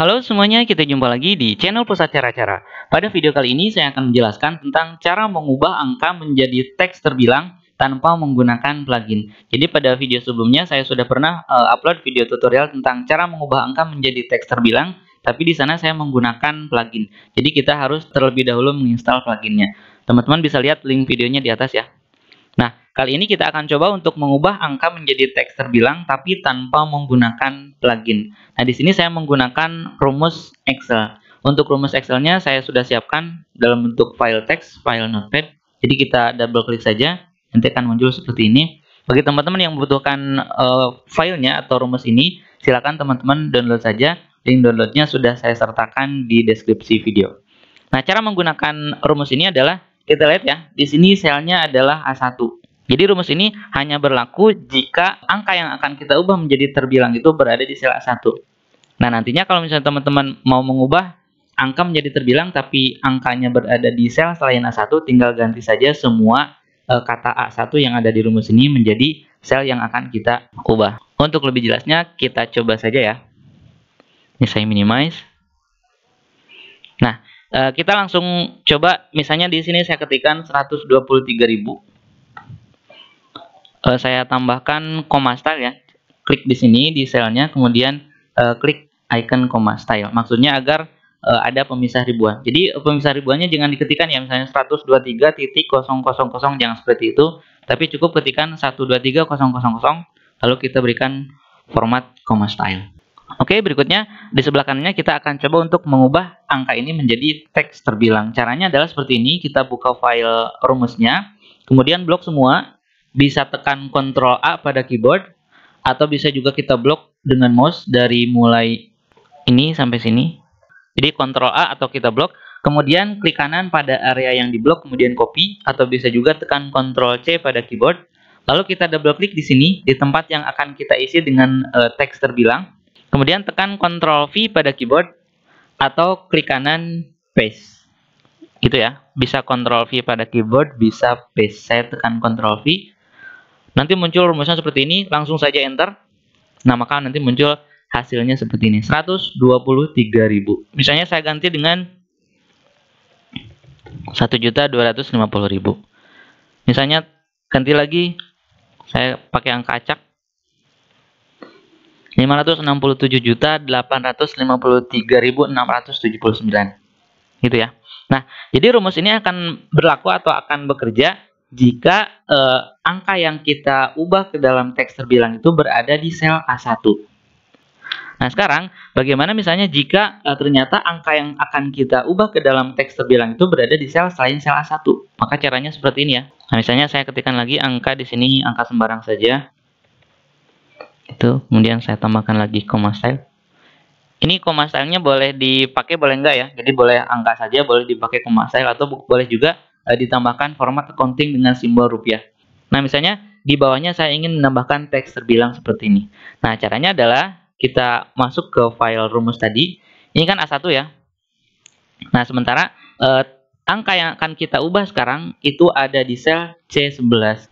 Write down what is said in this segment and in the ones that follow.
Halo semuanya, kita jumpa lagi di channel Pusat Cara-Cara. Pada video kali ini saya akan menjelaskan tentang cara mengubah angka menjadi teks terbilang tanpa menggunakan plugin. Jadi pada video sebelumnya saya sudah pernah uh, upload video tutorial tentang cara mengubah angka menjadi teks terbilang, tapi di sana saya menggunakan plugin. Jadi kita harus terlebih dahulu menginstal pluginnya. Teman-teman bisa lihat link videonya di atas ya. Nah, kali ini kita akan coba untuk mengubah angka menjadi teks terbilang tapi tanpa menggunakan plugin. Nah, di sini saya menggunakan rumus Excel. Untuk rumus Excel-nya saya sudah siapkan dalam bentuk file teks, file notepad. Jadi kita double klik saja, nanti akan muncul seperti ini. Bagi teman-teman yang membutuhkan uh, filenya atau rumus ini, silakan teman-teman download saja. Link downloadnya sudah saya sertakan di deskripsi video. Nah, cara menggunakan rumus ini adalah kita lihat ya, di sini selnya adalah A1. Jadi rumus ini hanya berlaku jika angka yang akan kita ubah menjadi terbilang itu berada di sila 1. Nah, nantinya kalau misalnya teman-teman mau mengubah angka menjadi terbilang tapi angkanya berada di sel selain A1, tinggal ganti saja semua e, kata A1 yang ada di rumus ini menjadi sel yang akan kita ubah. Untuk lebih jelasnya, kita coba saja ya. Ini saya minimize. Nah, e, kita langsung coba misalnya di sini saya ketikkan 123.000 uh, saya tambahkan koma style ya. Klik di sini di selnya, kemudian uh, klik icon koma style. Ya. Maksudnya agar uh, ada pemisah ribuan. Jadi pemisah ribuannya jangan diketikkan ya misalnya 123.000 jangan seperti itu, tapi cukup ketikan 123.000 lalu kita berikan format koma style. Oke, berikutnya di sebelah kanannya kita akan coba untuk mengubah angka ini menjadi teks terbilang. Caranya adalah seperti ini, kita buka file rumusnya, kemudian blok semua, bisa tekan Ctrl A pada keyboard atau bisa juga kita blok dengan mouse dari mulai ini sampai sini. Jadi Ctrl A atau kita blok, kemudian klik kanan pada area yang diblok kemudian copy atau bisa juga tekan Ctrl C pada keyboard. Lalu kita double klik di sini di tempat yang akan kita isi dengan uh, teks terbilang. Kemudian tekan Ctrl V pada keyboard atau klik kanan paste. Gitu ya. Bisa Ctrl V pada keyboard, bisa paste. Saya tekan Ctrl V. Nanti muncul rumusnya seperti ini, langsung saja enter. Nah, maka nanti muncul hasilnya seperti ini, 123.000. Misalnya saya ganti dengan 1.250.000. Misalnya ganti lagi saya pakai angka acak 567.853.679 gitu ya nah jadi rumus ini akan berlaku atau akan bekerja jika eh, angka yang kita ubah ke dalam teks terbilang itu berada di sel A1. Nah, sekarang bagaimana misalnya jika eh, ternyata angka yang akan kita ubah ke dalam teks terbilang itu berada di sel selain sel A1? Maka caranya seperti ini ya. Nah, misalnya saya ketikkan lagi angka di sini angka sembarang saja. Itu, kemudian saya tambahkan lagi koma style. Ini koma style-nya boleh dipakai boleh enggak ya? Jadi boleh angka saja, boleh dipakai koma style atau boleh juga uh, ditambahkan format accounting dengan simbol rupiah. Nah, misalnya di bawahnya saya ingin menambahkan teks terbilang seperti ini. Nah, caranya adalah kita masuk ke file rumus tadi. Ini kan A1 ya. Nah, sementara eh, angka yang akan kita ubah sekarang itu ada di sel C11.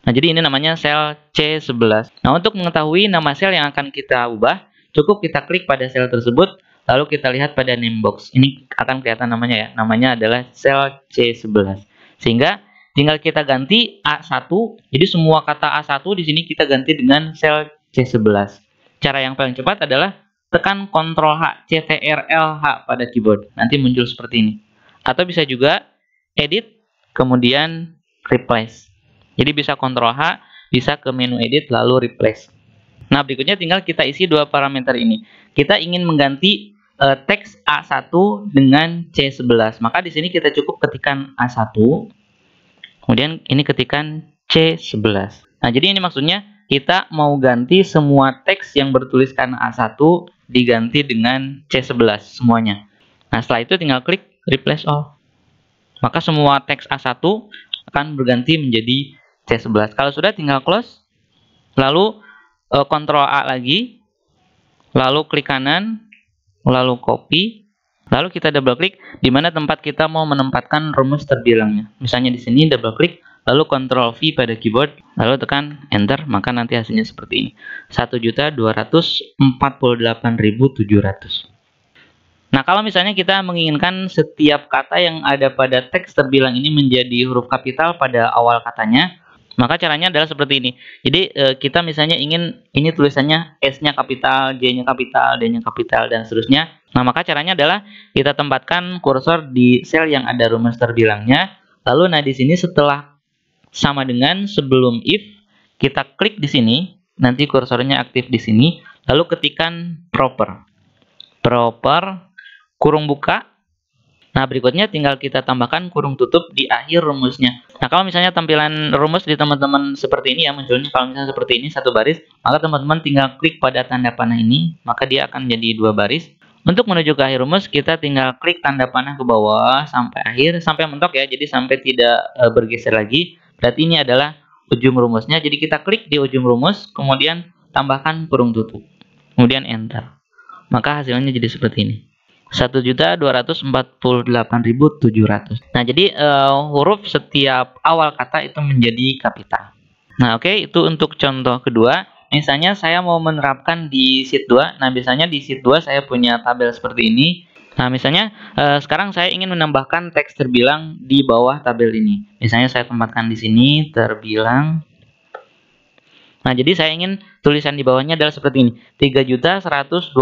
Nah, jadi ini namanya sel C11. Nah, untuk mengetahui nama sel yang akan kita ubah, cukup kita klik pada sel tersebut, lalu kita lihat pada name box. Ini akan kelihatan namanya ya. Namanya adalah sel C11. Sehingga tinggal kita ganti A1. Jadi semua kata A1 di sini kita ganti dengan sel C11. Cara yang paling cepat adalah tekan Ctrl H, CTRL H pada keyboard. Nanti muncul seperti ini. Atau bisa juga edit, kemudian replace. Jadi bisa Ctrl H, bisa ke menu edit, lalu replace. Nah, berikutnya tinggal kita isi dua parameter ini. Kita ingin mengganti eh, teks A1 dengan C11. Maka di sini kita cukup ketikkan A1, Kemudian ini ketikan C11. Nah, jadi ini maksudnya kita mau ganti semua teks yang bertuliskan A1 diganti dengan C11 semuanya. Nah, setelah itu tinggal klik replace all. Maka semua teks A1 akan berganti menjadi C11. Kalau sudah tinggal close, lalu e, A lagi, lalu klik kanan, lalu copy, Lalu kita double klik di mana tempat kita mau menempatkan rumus terbilangnya. Misalnya di sini double klik, lalu Ctrl V pada keyboard, lalu tekan enter, maka nanti hasilnya seperti ini. 1.248.700. Nah, kalau misalnya kita menginginkan setiap kata yang ada pada teks terbilang ini menjadi huruf kapital pada awal katanya, maka caranya adalah seperti ini. Jadi, eh, kita misalnya ingin ini tulisannya S-nya kapital, J-nya kapital, D-nya kapital, dan seterusnya. Nah, maka caranya adalah kita tempatkan kursor di sel yang ada rumus terbilangnya. Lalu nah di sini setelah sama dengan sebelum if, kita klik di sini, nanti kursornya aktif di sini, lalu ketikan proper. Proper kurung buka. Nah, berikutnya tinggal kita tambahkan kurung tutup di akhir rumusnya. Nah, kalau misalnya tampilan rumus di teman-teman seperti ini ya munculnya kalau misalnya seperti ini satu baris, maka teman-teman tinggal klik pada tanda panah ini, maka dia akan jadi dua baris. Untuk menuju ke akhir rumus, kita tinggal klik tanda panah ke bawah sampai akhir, sampai mentok ya, jadi sampai tidak e, bergeser lagi. Berarti ini adalah ujung rumusnya, jadi kita klik di ujung rumus, kemudian tambahkan kurung tutup, kemudian enter. Maka hasilnya jadi seperti ini. 1.248.700. Nah, jadi e, huruf setiap awal kata itu menjadi kapital. Nah, oke, okay, itu untuk contoh kedua misalnya saya mau menerapkan di sheet 2 nah biasanya di sheet 2 saya punya tabel seperti ini nah misalnya eh, sekarang saya ingin menambahkan teks terbilang di bawah tabel ini misalnya saya tempatkan di sini terbilang nah jadi saya ingin tulisan di bawahnya adalah seperti ini 3.125.000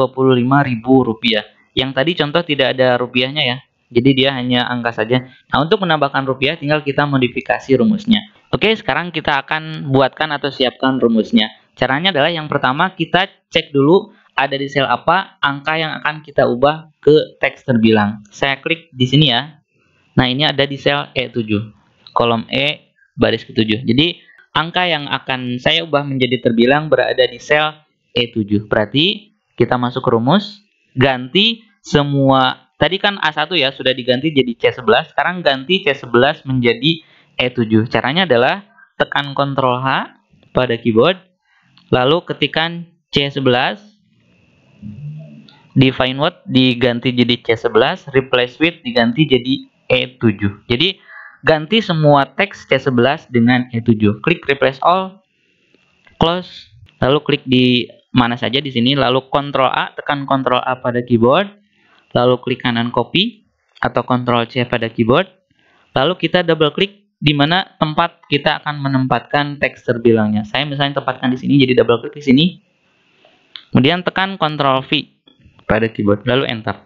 rupiah yang tadi contoh tidak ada rupiahnya ya jadi dia hanya angka saja nah untuk menambahkan rupiah tinggal kita modifikasi rumusnya oke sekarang kita akan buatkan atau siapkan rumusnya Caranya adalah yang pertama kita cek dulu ada di sel apa angka yang akan kita ubah ke teks terbilang. Saya klik di sini ya. Nah, ini ada di sel E7. Kolom E baris ke-7. Jadi, angka yang akan saya ubah menjadi terbilang berada di sel E7. Berarti kita masuk ke rumus, ganti semua tadi kan A1 ya sudah diganti jadi C11, sekarang ganti C11 menjadi E7. Caranya adalah tekan Ctrl H pada keyboard Lalu ketikan C11 define what diganti jadi C11, replace with diganti jadi E7. Jadi ganti semua teks C11 dengan E7. Klik replace all, close, lalu klik di mana saja di sini, lalu Ctrl A, tekan Ctrl A pada keyboard, lalu klik kanan copy atau Ctrl C pada keyboard. Lalu kita double klik di mana tempat kita akan menempatkan teks terbilangnya. Saya misalnya tempatkan di sini, jadi double klik di sini. Kemudian tekan Ctrl V pada keyboard, lalu Enter.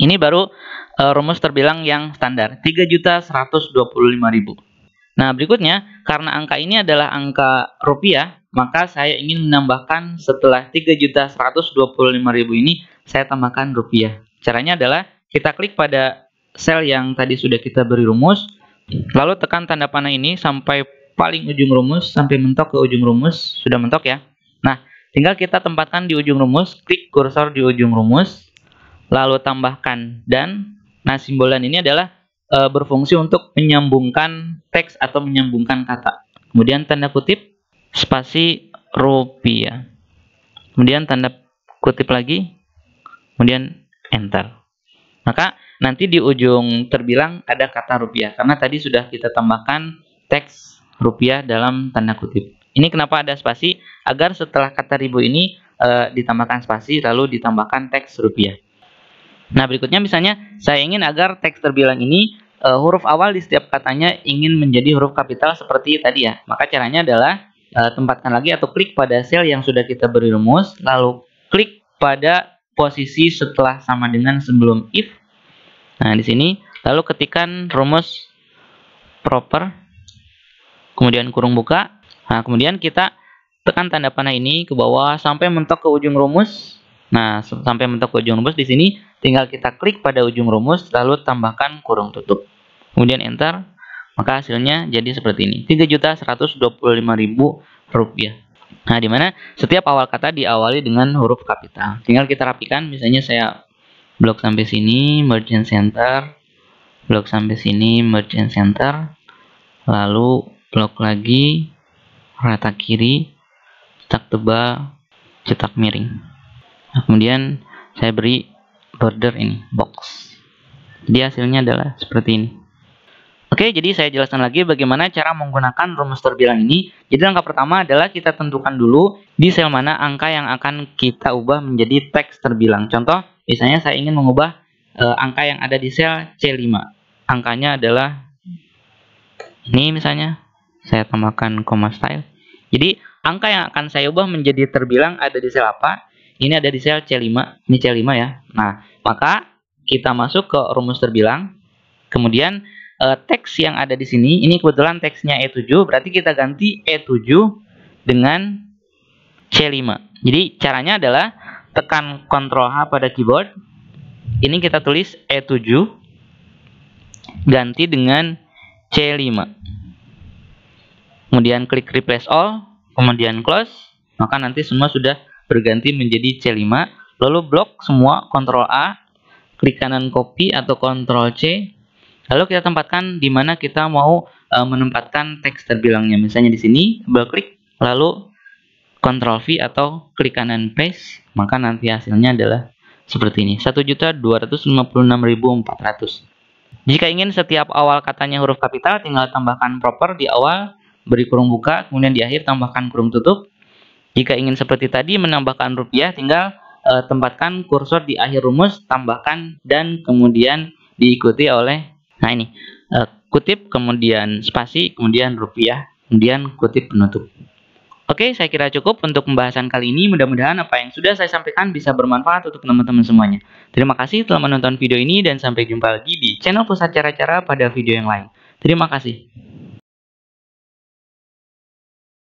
Ini baru e, rumus terbilang yang standar, 3.125.000. Nah, berikutnya, karena angka ini adalah angka rupiah, maka saya ingin menambahkan setelah 3.125.000 ini, saya tambahkan rupiah. Caranya adalah kita klik pada sel yang tadi sudah kita beri rumus, Lalu tekan tanda panah ini sampai paling ujung rumus, sampai mentok ke ujung rumus. Sudah mentok ya? Nah, tinggal kita tempatkan di ujung rumus, klik kursor di ujung rumus, lalu tambahkan dan. Nah, simbolan ini adalah e, berfungsi untuk menyambungkan teks atau menyambungkan kata. Kemudian tanda kutip, spasi rupiah. Kemudian tanda kutip lagi, kemudian enter. Maka Nanti di ujung terbilang ada kata rupiah karena tadi sudah kita tambahkan teks rupiah dalam tanda kutip. Ini kenapa ada spasi? Agar setelah kata ribu ini e, ditambahkan spasi lalu ditambahkan teks rupiah. Nah, berikutnya misalnya saya ingin agar teks terbilang ini e, huruf awal di setiap katanya ingin menjadi huruf kapital seperti tadi ya. Maka caranya adalah e, tempatkan lagi atau klik pada sel yang sudah kita beri rumus, lalu klik pada posisi setelah sama dengan sebelum if, Nah, di sini lalu ketikan rumus proper kemudian kurung buka. Nah, kemudian kita tekan tanda panah ini ke bawah sampai mentok ke ujung rumus. Nah, sampai mentok ke ujung rumus di sini tinggal kita klik pada ujung rumus lalu tambahkan kurung tutup. Kemudian enter, maka hasilnya jadi seperti ini. 3.125.000 rupiah. Nah, di mana setiap awal kata diawali dengan huruf kapital. Tinggal kita rapikan, misalnya saya blok sampai sini merchant center blok sampai sini merchant center lalu blok lagi rata kiri cetak tebal cetak miring nah, kemudian saya beri border ini box jadi hasilnya adalah seperti ini Oke, jadi saya jelaskan lagi bagaimana cara menggunakan rumus terbilang ini. Jadi langkah pertama adalah kita tentukan dulu di sel mana angka yang akan kita ubah menjadi teks terbilang. Contoh, Misalnya saya ingin mengubah e, angka yang ada di sel C5. Angkanya adalah ini misalnya. Saya tambahkan koma style. Jadi angka yang akan saya ubah menjadi terbilang ada di sel apa? Ini ada di sel C5, ini C5 ya. Nah, maka kita masuk ke rumus terbilang. Kemudian e, teks yang ada di sini, ini kebetulan teksnya E7, berarti kita ganti E7 dengan C5. Jadi caranya adalah tekan Ctrl H pada keyboard. Ini kita tulis E7 ganti dengan C5. Kemudian klik replace all, kemudian close, maka nanti semua sudah berganti menjadi C5. Lalu blok semua Ctrl A, klik kanan copy atau Ctrl C. Lalu kita tempatkan di mana kita mau e, menempatkan teks terbilangnya. Misalnya di sini, double klik lalu Ctrl V atau klik kanan paste, maka nanti hasilnya adalah seperti ini, 1.256.400. Jika ingin setiap awal katanya huruf kapital, tinggal tambahkan proper di awal, beri kurung buka, kemudian di akhir tambahkan kurung tutup. Jika ingin seperti tadi, menambahkan rupiah, tinggal e, tempatkan kursor di akhir rumus, tambahkan, dan kemudian diikuti oleh, nah ini, e, kutip, kemudian spasi, kemudian rupiah, kemudian kutip penutup. Oke, saya kira cukup untuk pembahasan kali ini. Mudah-mudahan apa yang sudah saya sampaikan bisa bermanfaat untuk teman-teman semuanya. Terima kasih telah menonton video ini dan sampai jumpa lagi di channel Pusat Cara-Cara pada video yang lain. Terima kasih.